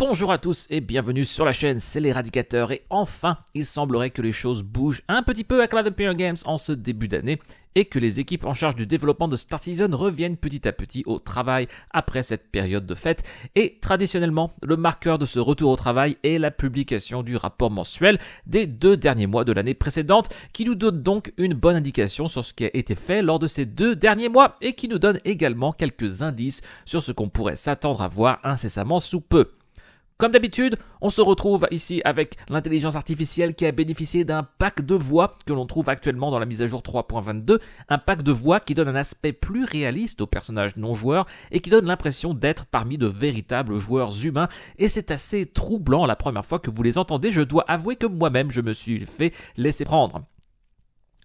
Bonjour à tous et bienvenue sur la chaîne, c'est l'éradicateur et enfin, il semblerait que les choses bougent un petit peu à Cloud Empire Games en ce début d'année et que les équipes en charge du développement de Star Citizen reviennent petit à petit au travail après cette période de fête et traditionnellement, le marqueur de ce retour au travail est la publication du rapport mensuel des deux derniers mois de l'année précédente qui nous donne donc une bonne indication sur ce qui a été fait lors de ces deux derniers mois et qui nous donne également quelques indices sur ce qu'on pourrait s'attendre à voir incessamment sous peu. Comme d'habitude, on se retrouve ici avec l'intelligence artificielle qui a bénéficié d'un pack de voix que l'on trouve actuellement dans la mise à jour 3.22, un pack de voix qui donne un aspect plus réaliste aux personnages non joueurs et qui donne l'impression d'être parmi de véritables joueurs humains et c'est assez troublant la première fois que vous les entendez, je dois avouer que moi-même je me suis fait laisser prendre.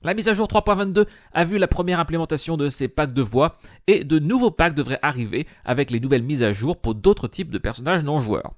La mise à jour 3.22 a vu la première implémentation de ces packs de voix et de nouveaux packs devraient arriver avec les nouvelles mises à jour pour d'autres types de personnages non joueurs.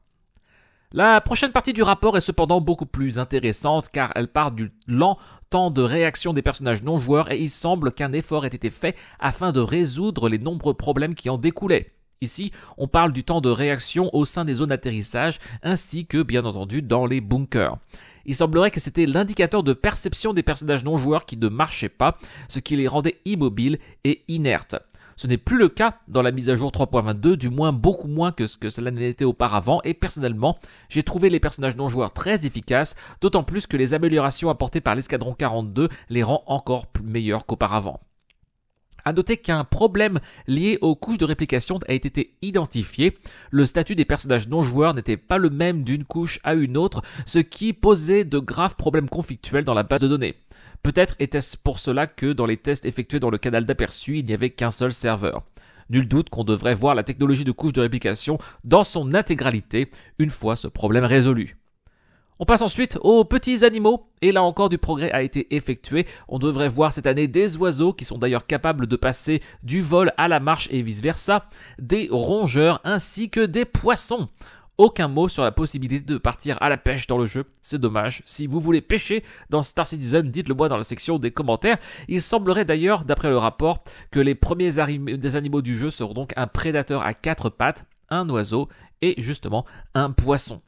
La prochaine partie du rapport est cependant beaucoup plus intéressante car elle parle du lent temps de réaction des personnages non joueurs et il semble qu'un effort ait été fait afin de résoudre les nombreux problèmes qui en découlaient. Ici, on parle du temps de réaction au sein des zones d'atterrissage ainsi que bien entendu dans les bunkers. Il semblerait que c'était l'indicateur de perception des personnages non joueurs qui ne marchait pas, ce qui les rendait immobiles et inertes. Ce n'est plus le cas dans la mise à jour 3.22, du moins beaucoup moins que ce que cela n'était auparavant, et personnellement, j'ai trouvé les personnages non joueurs très efficaces, d'autant plus que les améliorations apportées par l'escadron 42 les rend encore plus meilleurs qu'auparavant. À noter qu'un problème lié aux couches de réplication a été identifié. Le statut des personnages non joueurs n'était pas le même d'une couche à une autre, ce qui posait de graves problèmes conflictuels dans la base de données. Peut-être était-ce pour cela que dans les tests effectués dans le canal d'aperçu, il n'y avait qu'un seul serveur. Nul doute qu'on devrait voir la technologie de couche de réplication dans son intégralité une fois ce problème résolu. On passe ensuite aux petits animaux, et là encore du progrès a été effectué. On devrait voir cette année des oiseaux qui sont d'ailleurs capables de passer du vol à la marche et vice-versa, des rongeurs ainsi que des poissons. Aucun mot sur la possibilité de partir à la pêche dans le jeu, c'est dommage. Si vous voulez pêcher dans Star Citizen, dites-le moi dans la section des commentaires. Il semblerait d'ailleurs, d'après le rapport, que les premiers des animaux du jeu seront donc un prédateur à quatre pattes, un oiseau et justement un poisson.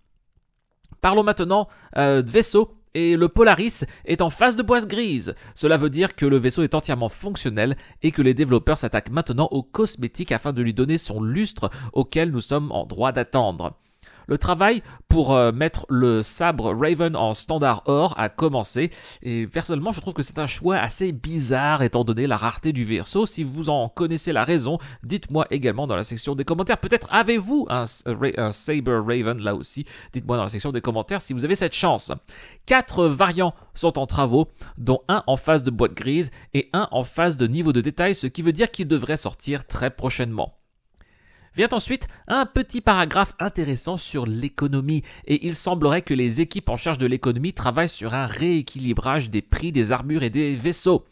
Parlons maintenant euh, de vaisseau et le Polaris est en phase de boisse grise. Cela veut dire que le vaisseau est entièrement fonctionnel et que les développeurs s'attaquent maintenant aux cosmétiques afin de lui donner son lustre auquel nous sommes en droit d'attendre. Le travail pour euh, mettre le sabre Raven en standard or a commencé et personnellement je trouve que c'est un choix assez bizarre étant donné la rareté du verso. Si vous en connaissez la raison, dites-moi également dans la section des commentaires. Peut-être avez-vous un, euh, un, sabre Raven là aussi. Dites-moi dans la section des commentaires si vous avez cette chance. Quatre variants sont en travaux, dont un en phase de boîte grise et un en phase de niveau de détail, ce qui veut dire qu'il devrait sortir très prochainement. Vient ensuite un petit paragraphe intéressant sur l'économie, et il semblerait que les équipes en charge de l'économie travaillent sur un rééquilibrage des prix des armures et des vaisseaux.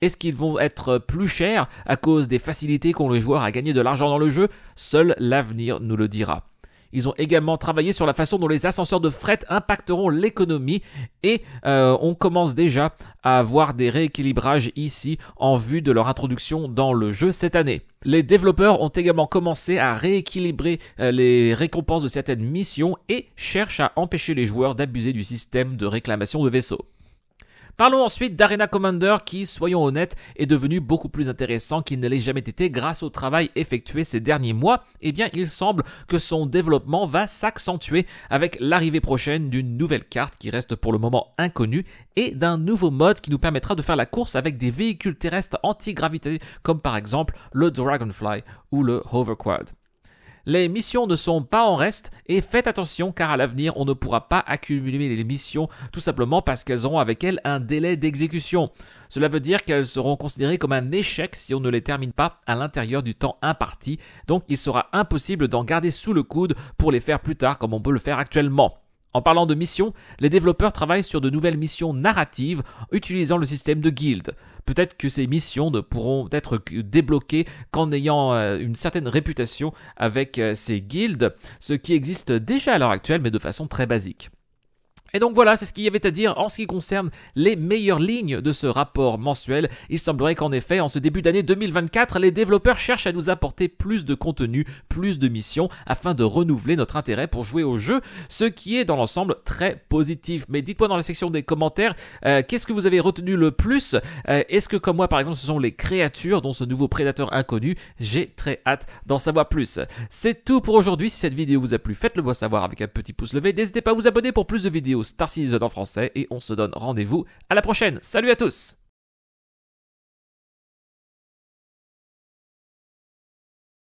Est-ce qu'ils vont être plus chers à cause des facilités qu'ont les joueurs à gagner de l'argent dans le jeu Seul l'avenir nous le dira. Ils ont également travaillé sur la façon dont les ascenseurs de fret impacteront l'économie et euh, on commence déjà à voir des rééquilibrages ici en vue de leur introduction dans le jeu cette année. Les développeurs ont également commencé à rééquilibrer euh, les récompenses de certaines missions et cherchent à empêcher les joueurs d'abuser du système de réclamation de vaisseaux. Parlons ensuite d'Arena Commander qui, soyons honnêtes, est devenu beaucoup plus intéressant qu'il ne l'ait jamais été grâce au travail effectué ces derniers mois. Eh bien, il semble que son développement va s'accentuer avec l'arrivée prochaine d'une nouvelle carte qui reste pour le moment inconnue et d'un nouveau mode qui nous permettra de faire la course avec des véhicules terrestres anti-gravité comme par exemple le Dragonfly ou le Hoverquad. Les missions ne sont pas en reste et faites attention car à l'avenir on ne pourra pas accumuler les missions tout simplement parce qu'elles auront avec elles un délai d'exécution. Cela veut dire qu'elles seront considérées comme un échec si on ne les termine pas à l'intérieur du temps imparti, donc il sera impossible d'en garder sous le coude pour les faire plus tard comme on peut le faire actuellement. En parlant de missions, les développeurs travaillent sur de nouvelles missions narratives utilisant le système de guild. Peut-être que ces missions ne pourront être débloquées qu'en ayant euh, une certaine réputation avec euh, ces guildes, ce qui existe déjà à l'heure actuelle mais de façon très basique. Et donc voilà, c'est ce qu'il y avait à dire en ce qui concerne les meilleures lignes de ce rapport mensuel. Il semblerait qu'en effet, en ce début d'année 2024, les développeurs cherchent à nous apporter plus de contenu, plus de missions, afin de renouveler notre intérêt pour jouer au jeu, ce qui est dans l'ensemble très positif. Mais dites-moi dans la section des commentaires, euh, qu'est-ce que vous avez retenu le plus euh, Est-ce que comme moi, par exemple, ce sont les créatures, dont ce nouveau prédateur inconnu J'ai très hâte d'en savoir plus. C'est tout pour aujourd'hui. Si cette vidéo vous a plu, faites-le moi savoir avec un petit pouce levé. N'hésitez pas à vous abonner pour plus de vidéos Star Citizen en français et on se donne rendez-vous à la prochaine. Salut à tous